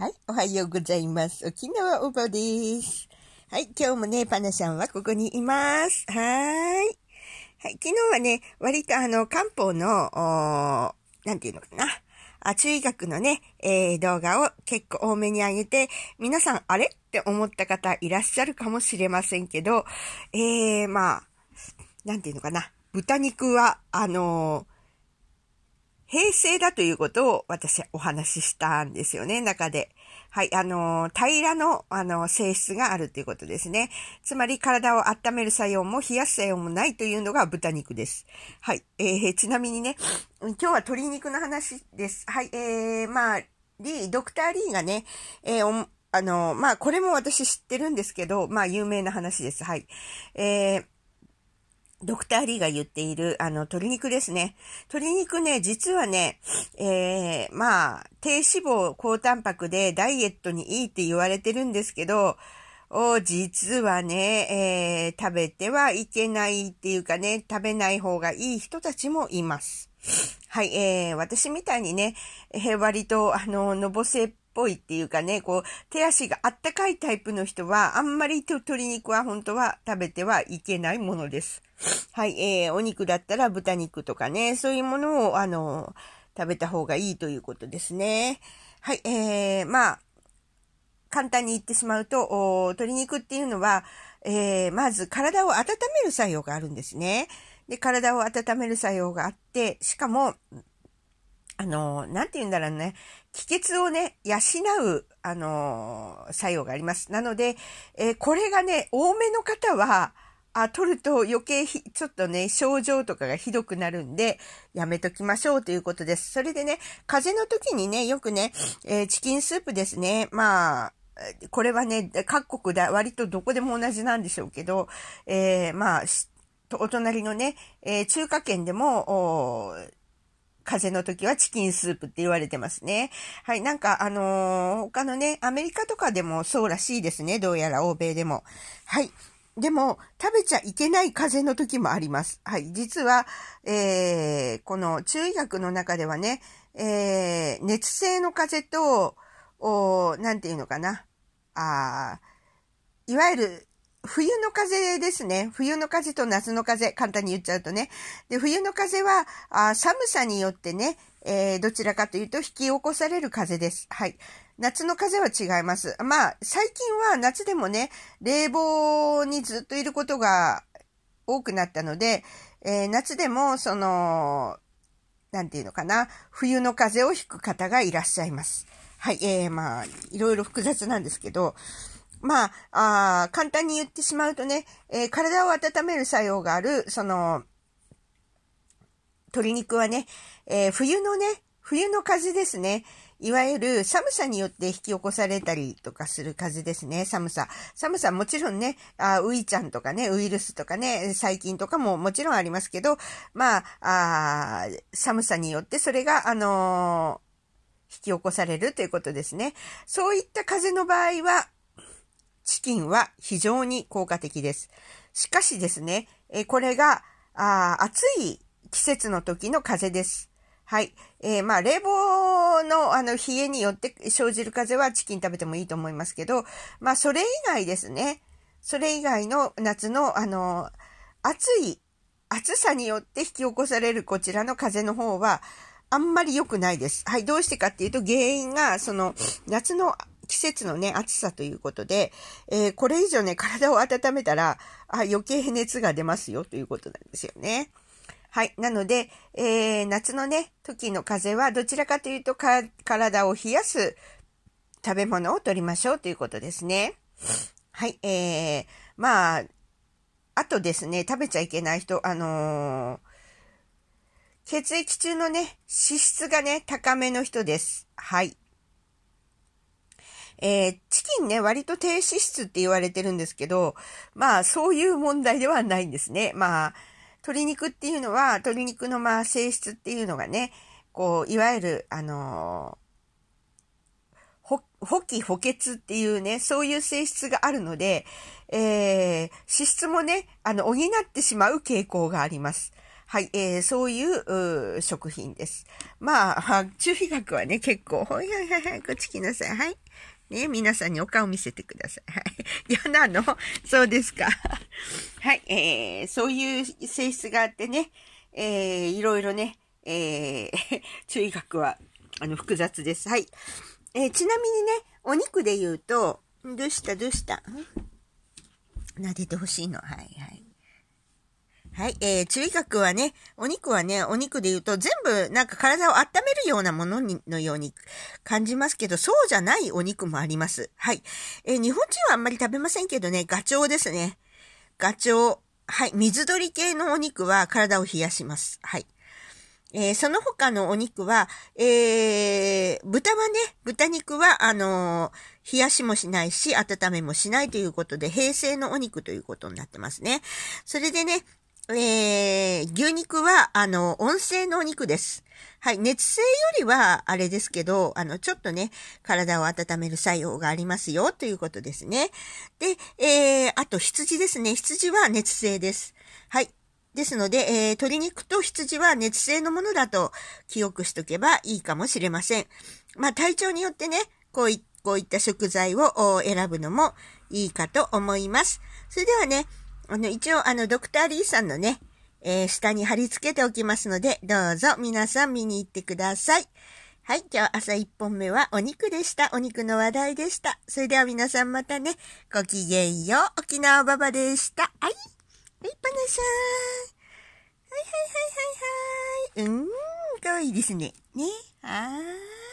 はい、おはようございます。沖縄おばです。はい、今日もね、パナゃんはここにいます。はーい。はい、昨日はね、割とあの、漢方の、なんていうのかな。あ、中医学のね、えー、動画を結構多めに上げて、皆さん、あれって思った方いらっしゃるかもしれませんけど、えー、まあ、なんていうのかな。豚肉は、あのー平成だということを私はお話ししたんですよね、中で。はい、あの、平らの、あの、性質があるということですね。つまり、体を温める作用も冷やす作用もないというのが豚肉です。はい、えー、ちなみにね、今日は鶏肉の話です。はい、えー、まあ、リー、ドクターリーがね、えー、あの、まあ、これも私知ってるんですけど、まあ、有名な話です。はい。えードクター・リーが言っている、あの、鶏肉ですね。鶏肉ね、実はね、えー、まあ、低脂肪、高タンパクでダイエットにいいって言われてるんですけど、お実はね、えー、食べてはいけないっていうかね、食べない方がいい人たちもいます。はい、えー、私みたいにね、えー、割と、あの、のぼせっぽいっていうかね、こう、手足があったかいタイプの人は、あんまり鶏肉は本当は食べてはいけないものです。はい、えー、お肉だったら豚肉とかね、そういうものを、あの、食べた方がいいということですね。はい、えー、まあ、簡単に言ってしまうと、鶏肉っていうのは、えー、まず体を温める作用があるんですね。で、体を温める作用があって、しかも、あの、なんて言うんだろうね、気血をね、養う、あの、作用があります。なので、えー、これがね、多めの方は、あ、取ると余計ひ、ちょっとね、症状とかがひどくなるんで、やめときましょうということです。それでね、風邪の時にね、よくね、えー、チキンスープですね。まあ、これはね、各国だ、割とどこでも同じなんでしょうけど、えー、まあ、お隣のね、えー、中華圏でも、風邪の時はチキンスープって言われてますね。はい、なんかあのー、他のね、アメリカとかでもそうらしいですね。どうやら欧米でも。はい。でも、食べちゃいけない風邪の時もあります。はい。実は、えー、この注意学の中ではね、えー、熱性の風邪と、おなんていうのかな。あいわゆる冬の風ですね。冬の風と夏の風、簡単に言っちゃうとね。で、冬の風は、あ寒さによってね、えー、どちらかというと引き起こされる風です。はい。夏の風は違います。まあ、最近は夏でもね、冷房にずっといることが多くなったので、えー、夏でも、その、なんていうのかな、冬の風邪をひく方がいらっしゃいます。はい、えー、まあ、いろいろ複雑なんですけど、まあ、あ簡単に言ってしまうとね、えー、体を温める作用がある、その、鶏肉はね、えー、冬のね、冬の風ですね。いわゆる寒さによって引き起こされたりとかする風ですね。寒さ。寒さもちろんね、あウイちゃんとかね、ウイルスとかね、細菌とかももちろんありますけど、まあ、あ寒さによってそれが、あのー、引き起こされるということですね。そういった風の場合は、チキンは非常に効果的です。しかしですね、えこれがあ暑い季節の時の風邪です。はい。えー、まあ、冷房の、あの、冷えによって生じる風はチキン食べてもいいと思いますけど、まあ、それ以外ですね。それ以外の夏の、あの、暑い、暑さによって引き起こされるこちらの風の方は、あんまり良くないです。はい。どうしてかっていうと、原因が、その、夏の季節のね、暑さということで、えー、これ以上ね、体を温めたら、あ、余計熱が出ますよということなんですよね。はい。なので、えー、夏のね、時の風邪はどちらかというと体を冷やす食べ物を取りましょうということですね。はい。えー、まあ、あとですね、食べちゃいけない人、あのー、血液中のね、脂質がね、高めの人です。はい。えー、チキンね、割と低脂質って言われてるんですけど、まあ、そういう問題ではないんですね。まあ、鶏肉っていうのは、鶏肉のまあ、性質っていうのがね、こう、いわゆる、あのー、補気補欠っていうね、そういう性質があるので、えー、脂質もね、あの、補ってしまう傾向があります。はい、えー、そういう食品です。まあ、中 皮学はね、結構、いはいはい、はい、こっち来なさい。はい。ね、皆さんにお顔見せてください。はい。嫌なのそうですか。はい、えー、そういう性質があってね、えー、いろいろね、えー、注意学は、あの、複雑です。はい。えー、ちなみにね、お肉で言うと、どうしたどうした撫でてほしいの。はいはい。はい、えー、注意学はね、お肉はね、お肉で言うと全部なんか体を温めるようなものにのように感じますけど、そうじゃないお肉もあります。はい。えー、日本人はあんまり食べませんけどね、ガチョウですね。ガチョウ。はい。水鳥系のお肉は体を冷やします。はい。えー、その他のお肉は、えー、豚はね、豚肉は、あのー、冷やしもしないし、温めもしないということで、平成のお肉ということになってますね。それでね、えー、牛肉は、あの、温性のお肉です。はい。熱性よりは、あれですけど、あの、ちょっとね、体を温める作用がありますよ、ということですね。で、えー、あと、羊ですね。羊は熱性です。はい。ですので、えー、鶏肉と羊は熱性のものだと記憶しとけばいいかもしれません。まあ、体調によってね、こういこういった食材を選ぶのもいいかと思います。それではね、あの、一応、あの、ドクターリーさんのね、えー、下に貼り付けておきますので、どうぞ皆さん見に行ってください。はい、今日朝1本目はお肉でした。お肉の話題でした。それでは皆さんまたね、ごきげんよう。沖縄ばばでした。はい、立派なさーん。はいはいはいはいはい。うーん、かわいいですね。ね、はーい。